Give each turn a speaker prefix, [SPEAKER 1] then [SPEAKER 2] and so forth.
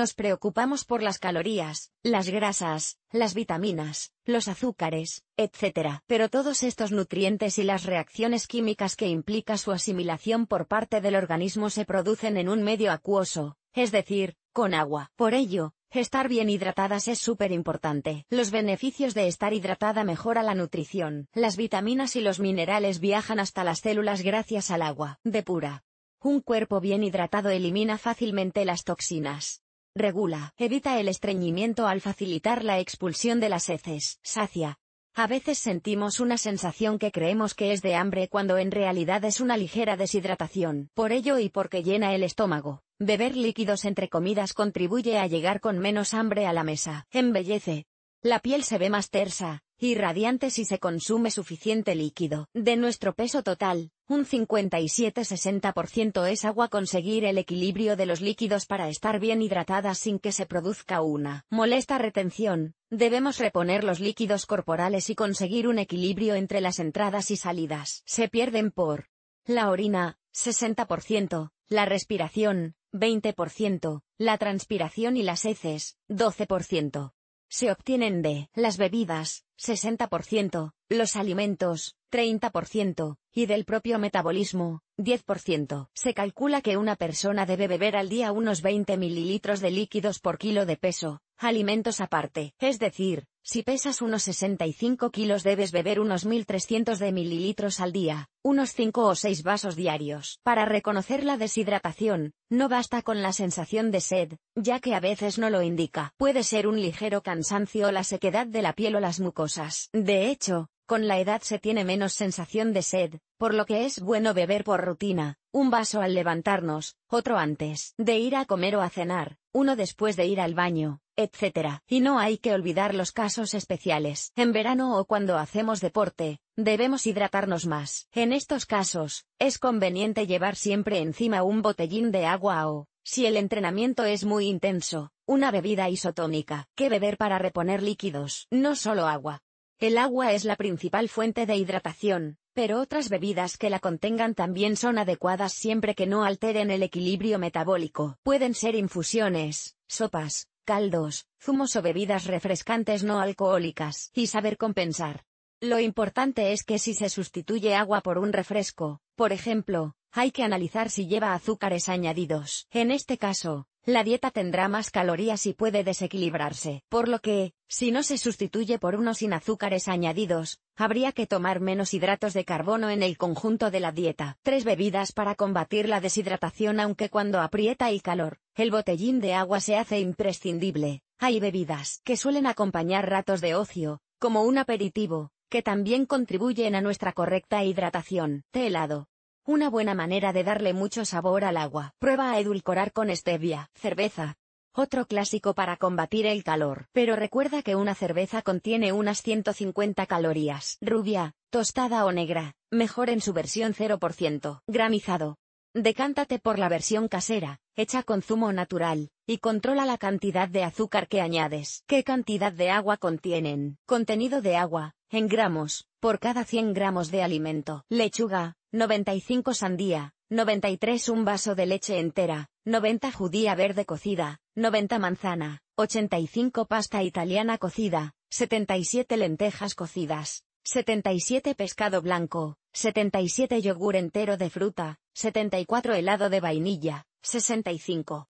[SPEAKER 1] nos preocupamos por las calorías, las grasas, las vitaminas, los azúcares, etc. Pero todos estos nutrientes y las reacciones químicas que implica su asimilación por parte del organismo se producen en un medio acuoso, es decir, con agua. Por ello, Estar bien hidratadas es súper importante. Los beneficios de estar hidratada mejora la nutrición. Las vitaminas y los minerales viajan hasta las células gracias al agua. De pura. Un cuerpo bien hidratado elimina fácilmente las toxinas. Regula, evita el estreñimiento al facilitar la expulsión de las heces, sacia. A veces sentimos una sensación que creemos que es de hambre cuando en realidad es una ligera deshidratación, por ello y porque llena el estómago. Beber líquidos entre comidas contribuye a llegar con menos hambre a la mesa, embellece. La piel se ve más tersa, y si se consume suficiente líquido. De nuestro peso total, un 57-60% es agua. Conseguir el equilibrio de los líquidos para estar bien hidratada sin que se produzca una molesta retención, debemos reponer los líquidos corporales y conseguir un equilibrio entre las entradas y salidas. Se pierden por la orina, 60%, la respiración, 20%, la transpiración y las heces, 12% se obtienen de las bebidas, 60%, los alimentos, 30%, y del propio metabolismo, 10%. Se calcula que una persona debe beber al día unos 20 mililitros de líquidos por kilo de peso, alimentos aparte, es decir, si pesas unos 65 kilos debes beber unos 1.300 de mililitros al día, unos 5 o 6 vasos diarios. Para reconocer la deshidratación, no basta con la sensación de sed, ya que a veces no lo indica. Puede ser un ligero cansancio la sequedad de la piel o las mucosas. De hecho, con la edad se tiene menos sensación de sed, por lo que es bueno beber por rutina, un vaso al levantarnos, otro antes de ir a comer o a cenar, uno después de ir al baño, etc. Y no hay que olvidar los casos especiales. En verano o cuando hacemos deporte, debemos hidratarnos más. En estos casos, es conveniente llevar siempre encima un botellín de agua o, si el entrenamiento es muy intenso, una bebida isotónica. ¿Qué beber para reponer líquidos? No solo agua. El agua es la principal fuente de hidratación, pero otras bebidas que la contengan también son adecuadas siempre que no alteren el equilibrio metabólico. Pueden ser infusiones, sopas, caldos, zumos o bebidas refrescantes no alcohólicas, y saber compensar. Lo importante es que si se sustituye agua por un refresco, por ejemplo, hay que analizar si lleva azúcares añadidos. En este caso, la dieta tendrá más calorías y puede desequilibrarse, por lo que, si no se sustituye por unos sin azúcares añadidos, habría que tomar menos hidratos de carbono en el conjunto de la dieta. Tres bebidas para combatir la deshidratación aunque cuando aprieta el calor, el botellín de agua se hace imprescindible. Hay bebidas que suelen acompañar ratos de ocio, como un aperitivo, que también contribuyen a nuestra correcta hidratación. Té helado, una buena manera de darle mucho sabor al agua. Prueba a edulcorar con stevia, cerveza. Otro clásico para combatir el calor. Pero recuerda que una cerveza contiene unas 150 calorías. Rubia, tostada o negra, mejor en su versión 0%. Gramizado. Decántate por la versión casera, hecha con zumo natural, y controla la cantidad de azúcar que añades. ¿Qué cantidad de agua contienen? Contenido de agua, en gramos, por cada 100 gramos de alimento. Lechuga, 95 sandía, 93 un vaso de leche entera, 90 judía verde cocida, 90 manzana, 85 pasta italiana cocida, 77 lentejas cocidas, 77 pescado blanco, 77 yogur entero de fruta, 74 helado de vainilla, 65